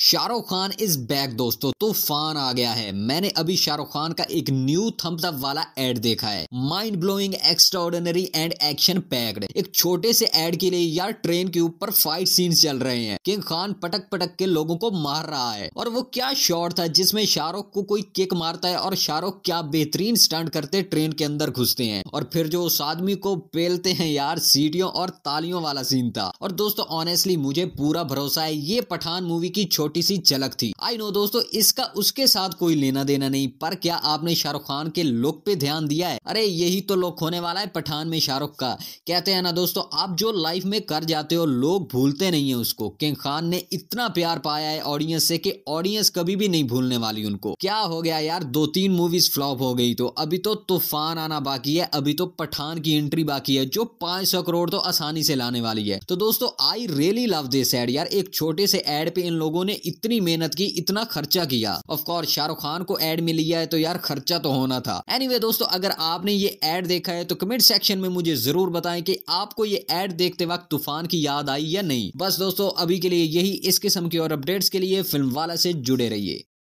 Shahrukh Khan is back दोस्तों तूफान आ गया है मैंने अभी शाहरुख खान का एक न्यू थम्स अप वाला एड देखा है mind blowing extraordinary and action packed एक छोटे से एड के लिए यार ट्रेन के ऊपर फाइट सीन्स चल रहे हैं किंग खान पटक पटक के लोगों को मार रहा है और वो क्या शॉट था जिसमें शाहरुख को कोई किक मारता है और शाहरुख क्या बेहतरीन स्टंट करते ट्रेन के अंदर घुसते हैं और फिर जो उस आदमी को पेलते हैं यार सीटियों और तालियों वाला सीन था और दोस्तों ऑनेस्टली मुझे पूरा भरोसा है ये पठान मूवी की छोटी सी झलक थी आई नो दोस्तों इसका उसके साथ कोई लेना देना नहीं पर क्या आपने शाहरुख खान के लुक पे ध्यान दिया है अरे यही तो लुक होने वाला है पठान में शाहरुख का कहते हैं ना दोस्तों आप जो लाइफ में कर जाते हो लोग भूलते नहीं है उसको किंग खान ने इतना प्यार पाया है ऑडियंस से कि ऑडियंस कभी भी नहीं भूलने वाली उनको क्या हो गया यार दो तीन मूवीज फ्लॉप हो गई तो अभी तो तूफान आना बाकी है अभी तो पठान की एंट्री बाकी है जो पांच सौ करोड़ तो आसानी से लाने वाली है तो दोस्तों I really love this ad यार एक छोटे से एड पे इन लोगों ने आपने इतनी मेहनत की इतना खर्चा किया ऑफकोर्स शाहरुख खान को एड मिल गया है तो यार खर्चा तो होना था एनी anyway, दोस्तों अगर आपने ये एड देखा है तो कमेंट सेक्शन में मुझे जरूर बताएं कि आपको ये एड देखते वक्त तूफान की याद आई या नहीं बस दोस्तों अभी के लिए यही इस किस्म की और अपडेट्स के लिए फिल्म वाला से जुड़े रहिए